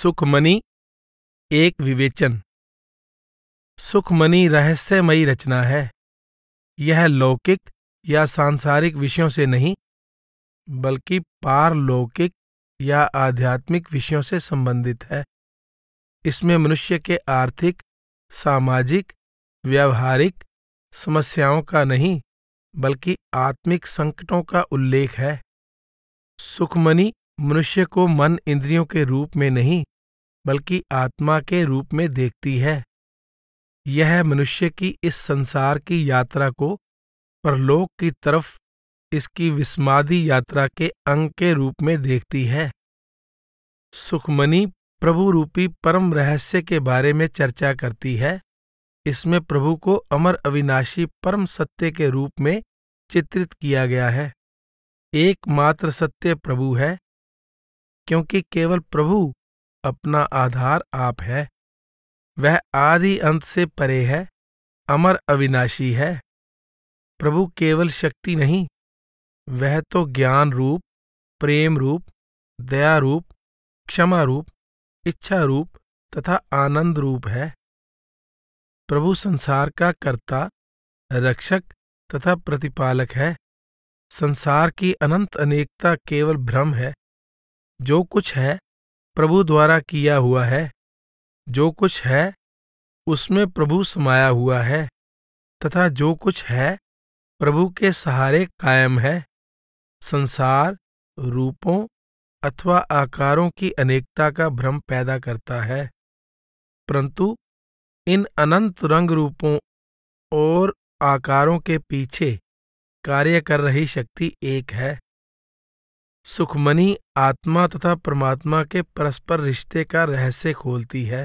सुखमणि एक विवेचन सुखमणि रहस्यमयी रचना है यह लौकिक या सांसारिक विषयों से नहीं बल्कि पारलौकिक या आध्यात्मिक विषयों से संबंधित है इसमें मनुष्य के आर्थिक सामाजिक व्यावहारिक समस्याओं का नहीं बल्कि आत्मिक संकटों का उल्लेख है सुखमणि मनुष्य को मन इंद्रियों के रूप में नहीं बल्कि आत्मा के रूप में देखती है यह मनुष्य की इस संसार की यात्रा को परलोक की तरफ इसकी विस्मादी यात्रा के अंग के रूप में देखती है सुखमनी प्रभु रूपी परम रहस्य के बारे में चर्चा करती है इसमें प्रभु को अमर अविनाशी परम सत्य के रूप में चित्रित किया गया है एकमात्र सत्य प्रभु है क्योंकि केवल प्रभु अपना आधार आप है वह आदि अंत से परे है अमर अविनाशी है प्रभु केवल शक्ति नहीं वह तो ज्ञान रूप प्रेम रूप दया रूप क्षमा रूप इच्छा रूप तथा आनंद रूप है प्रभु संसार का कर्ता रक्षक तथा प्रतिपालक है संसार की अनंत अनेकता केवल भ्रम है जो कुछ है प्रभु द्वारा किया हुआ है जो कुछ है उसमें प्रभु समाया हुआ है तथा जो कुछ है प्रभु के सहारे कायम है संसार रूपों अथवा आकारों की अनेकता का भ्रम पैदा करता है परंतु इन अनंत रंग रूपों और आकारों के पीछे कार्य कर रही शक्ति एक है सुखमनी आत्मा तथा परमात्मा के परस्पर रिश्ते का रहस्य खोलती है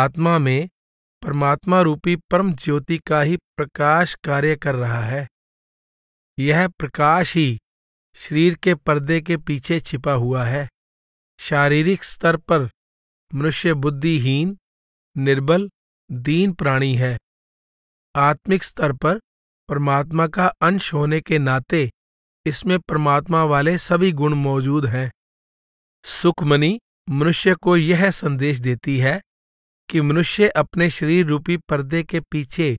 आत्मा में परमात्मा रूपी परम ज्योति का ही प्रकाश कार्य कर रहा है यह प्रकाश ही शरीर के पर्दे के पीछे छिपा हुआ है शारीरिक स्तर पर मनुष्य बुद्धिहीन निर्बल दीन प्राणी है आत्मिक स्तर पर परमात्मा का अंश होने के नाते इसमें परमात्मा वाले सभी गुण मौजूद हैं सुखमणि मनुष्य को यह संदेश देती है कि मनुष्य अपने शरीर रूपी पर्दे के पीछे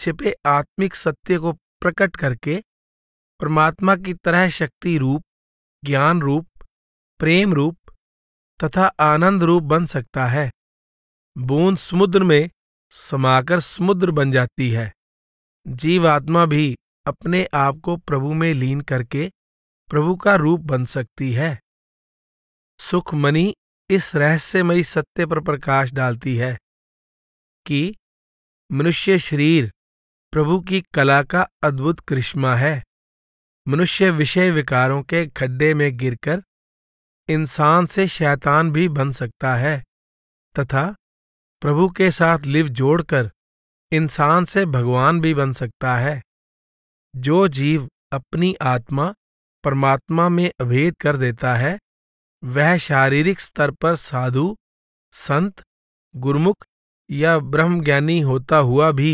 छिपे आत्मिक सत्य को प्रकट करके परमात्मा की तरह शक्ति रूप ज्ञान रूप प्रेम रूप तथा आनंद रूप बन सकता है बूंद समुद्र में समाकर समुद्र बन जाती है जीवात्मा भी अपने आप को प्रभु में लीन करके प्रभु का रूप बन सकती है सुखमणि इस रहस्यमयी सत्य पर प्रकाश डालती है कि मनुष्य शरीर प्रभु की कला का अद्भुत करिश्मा है मनुष्य विषय विकारों के खड्डे में गिरकर इंसान से शैतान भी बन सकता है तथा प्रभु के साथ लिव जोड़कर इंसान से भगवान भी बन सकता है जो जीव अपनी आत्मा परमात्मा में अभेद कर देता है वह शारीरिक स्तर पर साधु संत गुरुमुख या ब्रह्मज्ञानी होता हुआ भी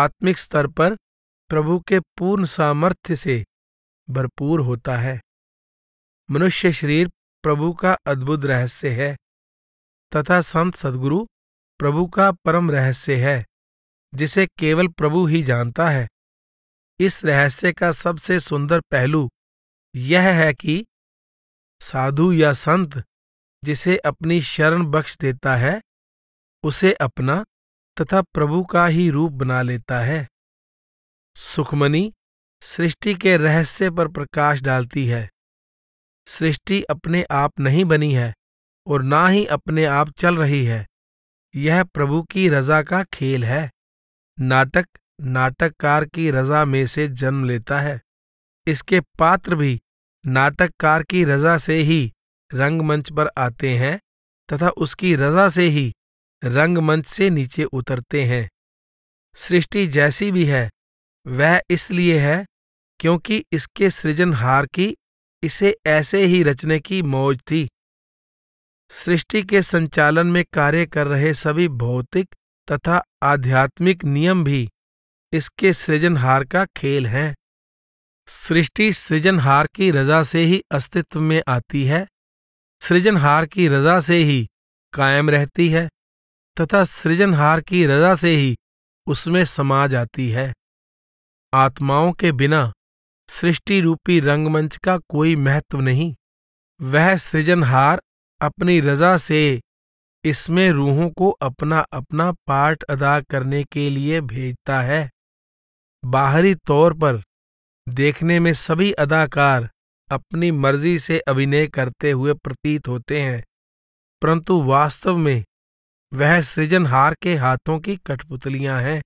आत्मिक स्तर पर प्रभु के पूर्ण सामर्थ्य से भरपूर होता है मनुष्य शरीर प्रभु का अद्भुत रहस्य है तथा संत सदगुरु प्रभु का परम रहस्य है जिसे केवल प्रभु ही जानता है इस रहस्य का सबसे सुंदर पहलू यह है कि साधु या संत जिसे अपनी शरण बख्श देता है उसे अपना तथा प्रभु का ही रूप बना लेता है सुखमणि सृष्टि के रहस्य पर प्रकाश डालती है सृष्टि अपने आप नहीं बनी है और ना ही अपने आप चल रही है यह प्रभु की रजा का खेल है नाटक नाटककार की रजा में से जन्म लेता है इसके पात्र भी नाटककार की रजा से ही रंगमंच पर आते हैं तथा उसकी रजा से ही रंगमंच से नीचे उतरते हैं सृष्टि जैसी भी है वह इसलिए है क्योंकि इसके सृजनहार की इसे ऐसे ही रचने की मौज थी सृष्टि के संचालन में कार्य कर रहे सभी भौतिक तथा आध्यात्मिक नियम भी इसके सृजनहार का खेल है सृष्टि सृजनहार की रजा से ही अस्तित्व में आती है सृजनहार की रजा से ही कायम रहती है तथा सृजनहार की रजा से ही उसमें समा जाती है आत्माओं के बिना सृष्टि रूपी रंगमंच का कोई महत्व नहीं वह सृजनहार अपनी रजा से इसमें रूहों को अपना अपना पार्ट अदा करने के लिए भेजता है बाहरी तौर पर देखने में सभी अदाकार अपनी मर्जी से अभिनय करते हुए प्रतीत होते हैं परंतु वास्तव में वह सृजनहार के हाथों की कठपुतलियां हैं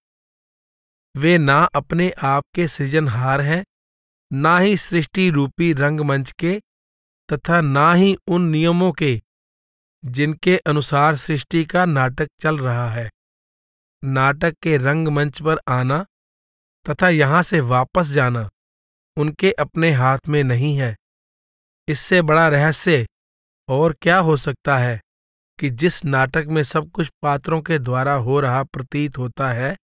वे ना अपने आप के सृजनहार हैं ना ही सृष्टि रूपी रंगमंच के तथा ना ही उन नियमों के जिनके अनुसार सृष्टि का नाटक चल रहा है नाटक के रंगमंच पर आना तथा यहां से वापस जाना उनके अपने हाथ में नहीं है इससे बड़ा रहस्य और क्या हो सकता है कि जिस नाटक में सब कुछ पात्रों के द्वारा हो रहा प्रतीत होता है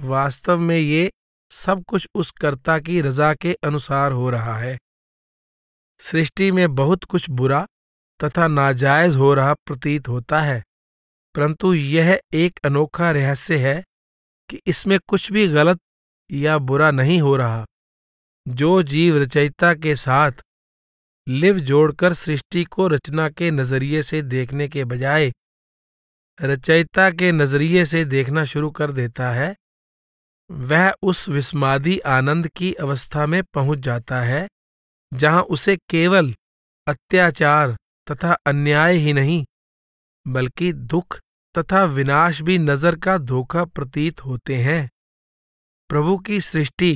वास्तव में ये सब कुछ उस कर्ता की रजा के अनुसार हो रहा है सृष्टि में बहुत कुछ बुरा तथा नाजायज हो रहा प्रतीत होता है परंतु यह एक अनोखा रहस्य है कि इसमें कुछ भी गलत या बुरा नहीं हो रहा जो जीव रचयिता के साथ लिव जोड़कर सृष्टि को रचना के नज़रिए से देखने के बजाय रचयिता के नज़रिए से देखना शुरू कर देता है वह उस विस्मादी आनंद की अवस्था में पहुंच जाता है जहां उसे केवल अत्याचार तथा अन्याय ही नहीं बल्कि दुख तथा विनाश भी नज़र का धोखा प्रतीत होते हैं प्रभु की सृष्टि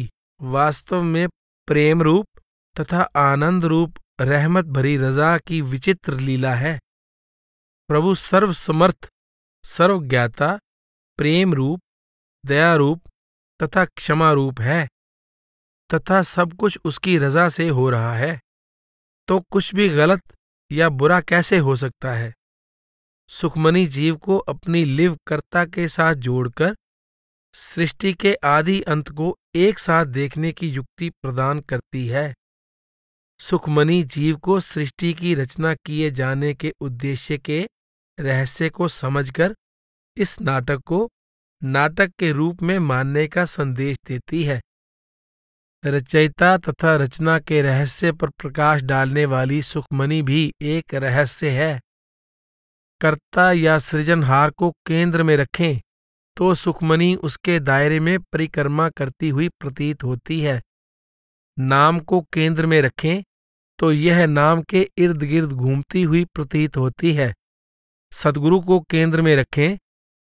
वास्तव में प्रेम रूप तथा आनंद रूप रहमत भरी रजा की विचित्र लीला है प्रभु सर्वसमर्थ सर्वज्ञाता प्रेम रूप दया रूप तथा क्षमा रूप है तथा सब कुछ उसकी रजा से हो रहा है तो कुछ भी गलत या बुरा कैसे हो सकता है सुखमनी जीव को अपनी लिव कर्ता के साथ जोड़कर सृष्टि के आदि अंत को एक साथ देखने की युक्ति प्रदान करती है सुखमनी जीव को सृष्टि की रचना किए जाने के उद्देश्य के रहस्य को समझकर इस नाटक को नाटक के रूप में मानने का संदेश देती है रचयिता तथा रचना के रहस्य पर प्रकाश डालने वाली सुखमनी भी एक रहस्य है कर्ता या सृजनहार को केंद्र में रखें तो सुखमनी उसके दायरे में परिक्रमा करती हुई प्रतीत होती है नाम को केंद्र में रखें तो यह नाम के इर्द गिर्द घूमती हुई प्रतीत होती है सदगुरु को केंद्र में रखें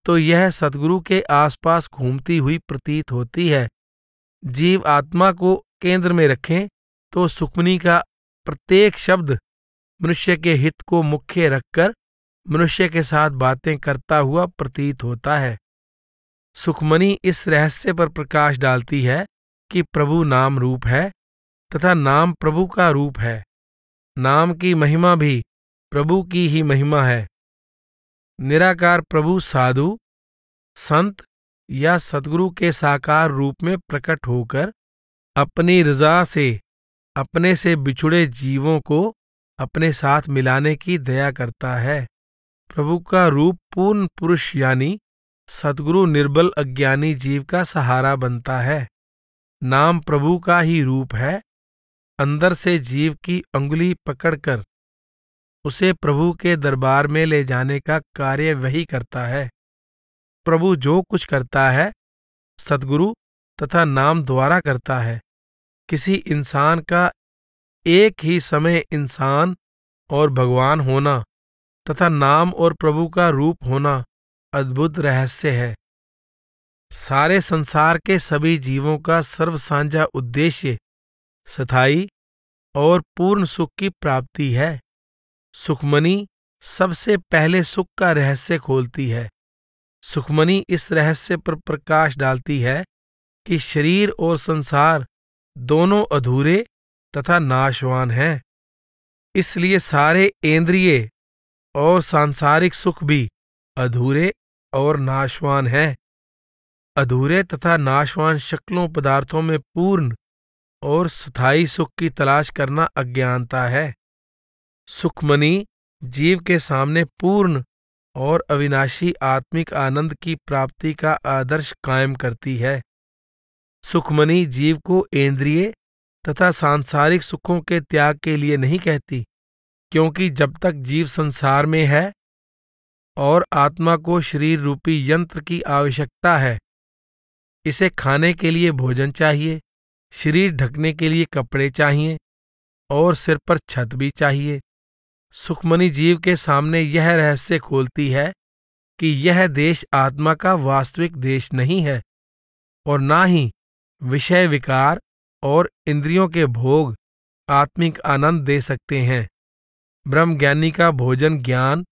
तो यह सदगुरु के आसपास घूमती हुई प्रतीत होती है जीव आत्मा को केंद्र में रखें तो सुखमनी का प्रत्येक शब्द मनुष्य के हित को मुख्य रखकर मनुष्य के साथ बातें करता हुआ प्रतीत होता है सुखमनी इस रहस्य पर प्रकाश डालती है कि प्रभु नाम रूप है तथा नाम प्रभु का रूप है नाम की महिमा भी प्रभु की ही महिमा है निराकार प्रभु साधु संत या सदगुरु के साकार रूप में प्रकट होकर अपनी रजा से अपने से बिछुड़े जीवों को अपने साथ मिलाने की दया करता है प्रभु का रूप पूर्ण पुरुष यानी सदगुरु निर्बल अज्ञानी जीव का सहारा बनता है नाम प्रभु का ही रूप है अंदर से जीव की उंगुली पकड़कर उसे प्रभु के दरबार में ले जाने का कार्य वही करता है प्रभु जो कुछ करता है सदगुरु तथा नाम द्वारा करता है किसी इंसान का एक ही समय इंसान और भगवान होना तथा नाम और प्रभु का रूप होना अद्भुत रहस्य है सारे संसार के सभी जीवों का सर्वसांझा उद्देश्य स्थाई और पूर्ण सुख की प्राप्ति है सुखमनी सबसे पहले सुख का रहस्य खोलती है सुखमनी इस रहस्य पर प्रकाश डालती है कि शरीर और संसार दोनों अधूरे तथा नाशवान हैं इसलिए सारे इंद्रिय और सांसारिक सुख भी अधूरे और नाशवान है अधूरे तथा नाशवान शक्लों पदार्थों में पूर्ण और स्थायी सुख की तलाश करना अज्ञानता है सुखमनी जीव के सामने पूर्ण और अविनाशी आत्मिक आनंद की प्राप्ति का आदर्श कायम करती है सुखमनी जीव को इंद्रिय तथा सांसारिक सुखों के त्याग के लिए नहीं कहती क्योंकि जब तक जीव संसार में है और आत्मा को शरीर रूपी यंत्र की आवश्यकता है इसे खाने के लिए भोजन चाहिए शरीर ढकने के लिए कपड़े चाहिए और सिर पर छत भी चाहिए सुखमनी जीव के सामने यह रहस्य खोलती है कि यह देश आत्मा का वास्तविक देश नहीं है और ना ही विषय विकार और इंद्रियों के भोग आत्मिक आनंद दे सकते हैं ब्रह्मज्ञानी का भोजन ज्ञान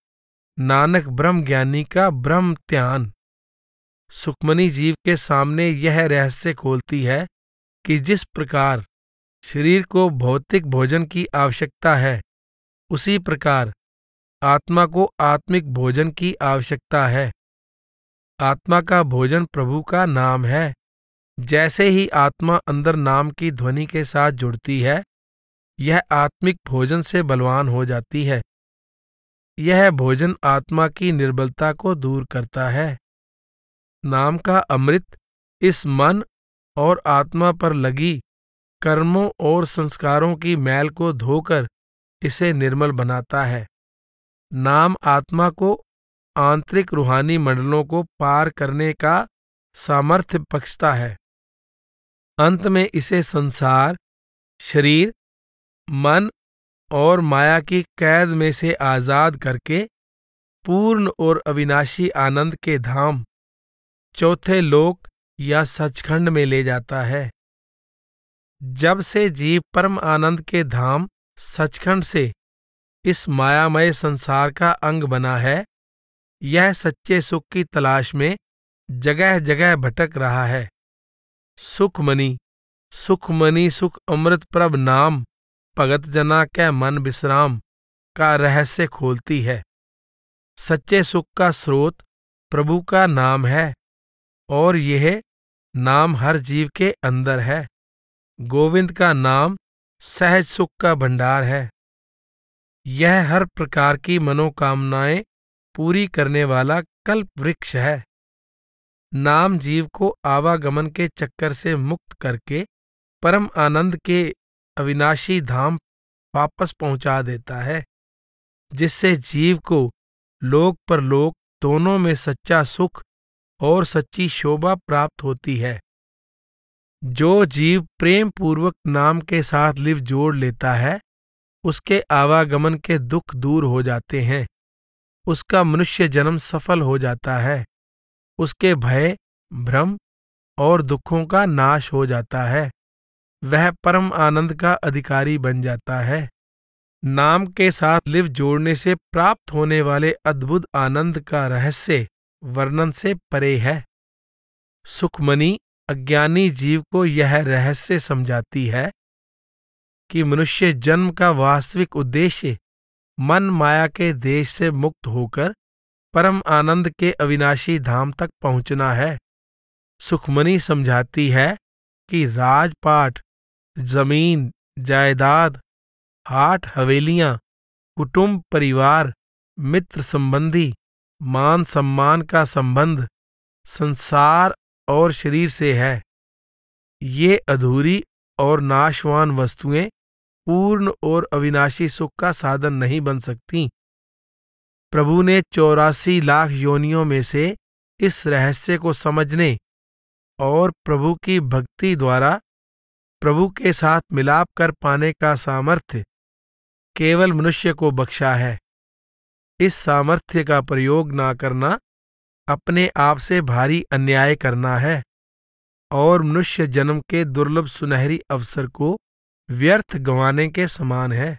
नानक ब्रह्म ज्ञानी का ब्रह्म त्यान सुखमनी जीव के सामने यह रहस्य खोलती है कि जिस प्रकार शरीर को भौतिक भोजन की आवश्यकता है उसी प्रकार आत्मा को आत्मिक भोजन की आवश्यकता है आत्मा का भोजन प्रभु का नाम है जैसे ही आत्मा अंदर नाम की ध्वनि के साथ जुड़ती है यह आत्मिक भोजन से बलवान हो जाती है यह भोजन आत्मा की निर्बलता को दूर करता है नाम का अमृत इस मन और आत्मा पर लगी कर्मों और संस्कारों की मैल को धोकर इसे निर्मल बनाता है नाम आत्मा को आंतरिक रूहानी मंडलों को पार करने का सामर्थ्य पक्षता है अंत में इसे संसार शरीर मन और माया की कैद में से आजाद करके पूर्ण और अविनाशी आनंद के धाम चौथे लोक या सचखंड में ले जाता है जब से जीव परम आनंद के धाम सचखंड से इस मायामय संसार का अंग बना है यह सच्चे सुख की तलाश में जगह जगह भटक रहा है सुखमनी सुखमनी सुख अमृत प्रभ नाम भगत जना के मन विश्राम का रहस्य खोलती है सच्चे सुख का स्रोत प्रभु का नाम है और यह नाम हर जीव के अंदर है गोविंद का नाम सहज सुख का भंडार है यह हर प्रकार की मनोकामनाएं पूरी करने वाला कल्प वृक्ष है नाम जीव को आवागमन के चक्कर से मुक्त करके परम आनंद के अविनाशी धाम वापस पहुंचा देता है जिससे जीव को लोक पर लोक दोनों में सच्चा सुख और सच्ची शोभा प्राप्त होती है जो जीव प्रेम पूर्वक नाम के साथ लिव जोड़ लेता है उसके आवागमन के दुख दूर हो जाते हैं उसका मनुष्य जन्म सफल हो जाता है उसके भय भ्रम और दुखों का नाश हो जाता है वह परम आनंद का अधिकारी बन जाता है नाम के साथ लिव जोड़ने से प्राप्त होने वाले अद्भुत आनंद का रहस्य वर्णन से परे है सुखमनी अज्ञानी जीव को यह रहस्य समझाती है कि मनुष्य जन्म का वास्तविक उद्देश्य मन माया के देश से मुक्त होकर परम आनंद के अविनाशी धाम तक पहुंचना है सुखमनी समझाती है कि राजपाठ जमीन जायदाद हाट हवेलियां कुटुंब परिवार मित्र संबंधी मान सम्मान का संबंध संसार और शरीर से है ये अधूरी और नाशवान वस्तुएं पूर्ण और अविनाशी सुख का साधन नहीं बन सकती प्रभु ने चौरासी लाख योनियों में से इस रहस्य को समझने और प्रभु की भक्ति द्वारा प्रभु के साथ मिलाप कर पाने का सामर्थ्य केवल मनुष्य को बख्शा है इस सामर्थ्य का प्रयोग ना करना अपने आप से भारी अन्याय करना है और मनुष्य जन्म के दुर्लभ सुनहरी अवसर को व्यर्थ गंवाने के समान है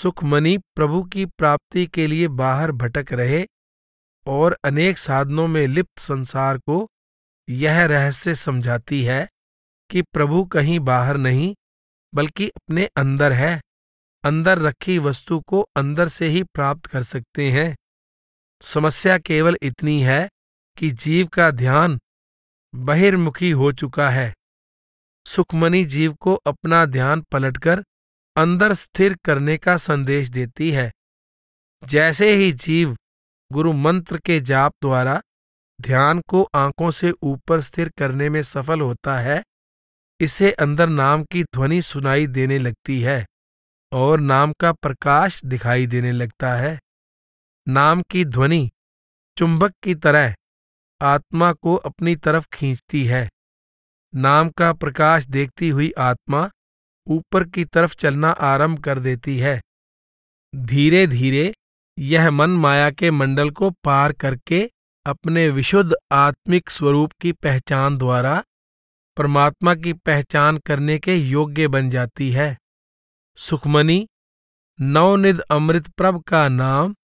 सुखमनी प्रभु की प्राप्ति के लिए बाहर भटक रहे और अनेक साधनों में लिप्त संसार को यह रहस्य समझाती है कि प्रभु कहीं बाहर नहीं बल्कि अपने अंदर है अंदर रखी वस्तु को अंदर से ही प्राप्त कर सकते हैं समस्या केवल इतनी है कि जीव का ध्यान बहिर्मुखी हो चुका है सुखमनी जीव को अपना ध्यान पलटकर अंदर स्थिर करने का संदेश देती है जैसे ही जीव गुरु मंत्र के जाप द्वारा ध्यान को आंखों से ऊपर स्थिर करने में सफल होता है इसे अंदर नाम की ध्वनि सुनाई देने लगती है और नाम का प्रकाश दिखाई देने लगता है नाम की ध्वनि चुंबक की तरह आत्मा को अपनी तरफ खींचती है नाम का प्रकाश देखती हुई आत्मा ऊपर की तरफ चलना आरंभ कर देती है धीरे धीरे यह मन माया के मंडल को पार करके अपने विशुद्ध आत्मिक स्वरूप की पहचान द्वारा परमात्मा की पहचान करने के योग्य बन जाती है सुखमणि नवनिद अमृत प्रभ का नाम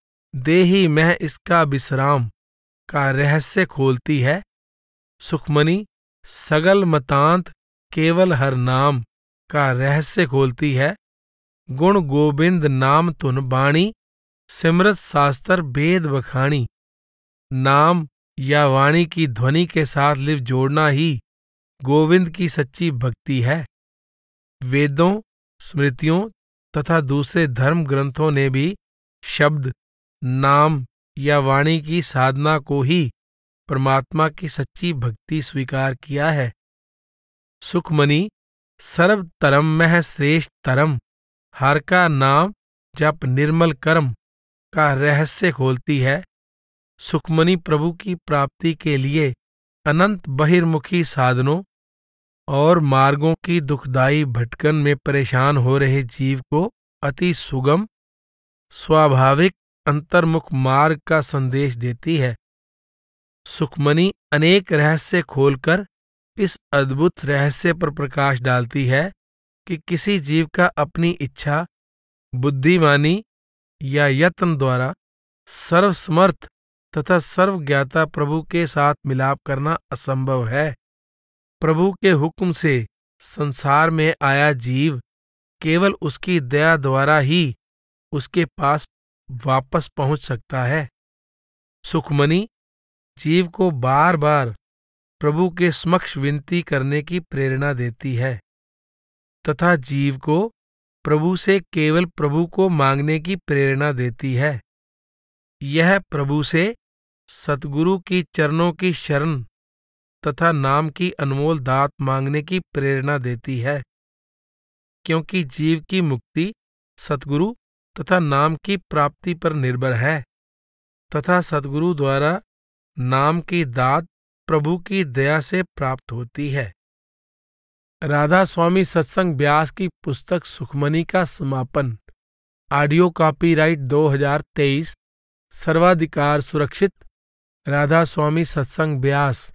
देही मह इसका विश्राम का रहस्य खोलती है सुखमणि सगल मतांत केवल हर नाम का रहस्य खोलती है गुण गोविंद नाम तुन बाणी सिमरत शास्त्र भेद बखाणी नाम या वाणी की ध्वनि के साथ लिव जोड़ना ही गोविंद की सच्ची भक्ति है वेदों स्मृतियों तथा दूसरे धर्म ग्रंथों ने भी शब्द नाम या वाणी की साधना को ही परमात्मा की सच्ची भक्ति स्वीकार किया है सुखमनी सर्व तरम मह श्रेष्ठ तरम हर का नाम जप निर्मल कर्म का रहस्य खोलती है सुखमनी प्रभु की प्राप्ति के लिए अनंत बहिर्मुखी साधनों और मार्गों की दुखदाई भटकन में परेशान हो रहे जीव को अति सुगम स्वाभाविक अंतर्मुख मार्ग का संदेश देती है सुखमणि अनेक रहस्य खोलकर इस अद्भुत रहस्य पर प्रकाश डालती है कि किसी जीव का अपनी इच्छा बुद्धिमानी या यत्न द्वारा सर्वसमर्थ तथा सर्वज्ञाता प्रभु के साथ मिलाप करना असंभव है प्रभु के हुक्म से संसार में आया जीव केवल उसकी दया द्वारा ही उसके पास वापस पहुंच सकता है सुखमनी जीव को बार बार प्रभु के समक्ष विनती करने की प्रेरणा देती है तथा जीव को प्रभु से केवल प्रभु को मांगने की प्रेरणा देती है यह प्रभु से सतगुरु की चरणों की शरण तथा नाम की अनमोल दात मांगने की प्रेरणा देती है क्योंकि जीव की मुक्ति सतगुरु तथा नाम की प्राप्ति पर निर्भर है तथा सतगुरु द्वारा नाम की दात प्रभु की दया से प्राप्त होती है राधा स्वामी सत्संग व्यास की पुस्तक सुखमनी का समापन ऑडियो कॉपीराइट 2023 सर्वाधिकार सुरक्षित राधा स्वामी सत्संग ब्यास